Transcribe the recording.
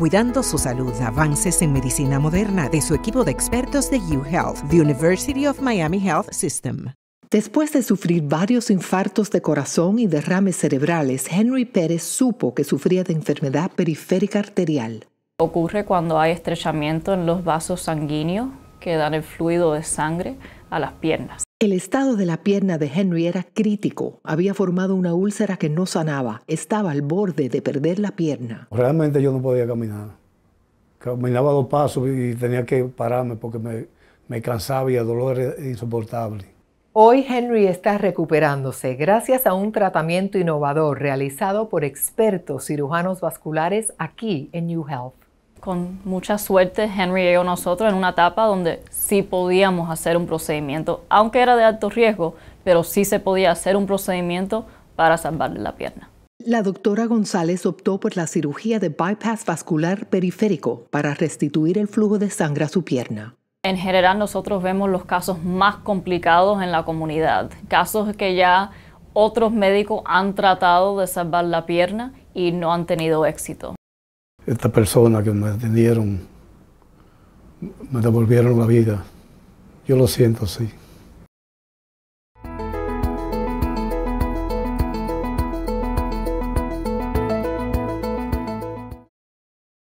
cuidando su salud, avances en medicina moderna de su equipo de expertos de UHealth, The University of Miami Health System. Después de sufrir varios infartos de corazón y derrames cerebrales, Henry Pérez supo que sufría de enfermedad periférica arterial. Ocurre cuando hay estrechamiento en los vasos sanguíneos que dan el fluido de sangre a las piernas. El estado de la pierna de Henry era crítico. Había formado una úlcera que no sanaba. Estaba al borde de perder la pierna. Realmente yo no podía caminar. Caminaba dos pasos y tenía que pararme porque me, cansaba y el dolor era insoportable. Hoy Henry está recuperándose gracias a un tratamiento innovador realizado por expertos cirujanos vasculares aquí en New Health con mucha suerte, Henry llegó nosotros en una etapa donde sí podíamos hacer un procedimiento, aunque era de alto riesgo, pero sí se podía hacer un procedimiento para salvarle la pierna. La doctora González optó por la cirugía de bypass vascular periférico para restituir el flujo de sangre a su pierna. En general nosotros vemos los casos más complicados en la comunidad, casos que ya otros médicos han tratado de salvar la pierna y no han tenido éxito esta persona que me detenieron, me devolvieron la vida. Yo lo siento, sí.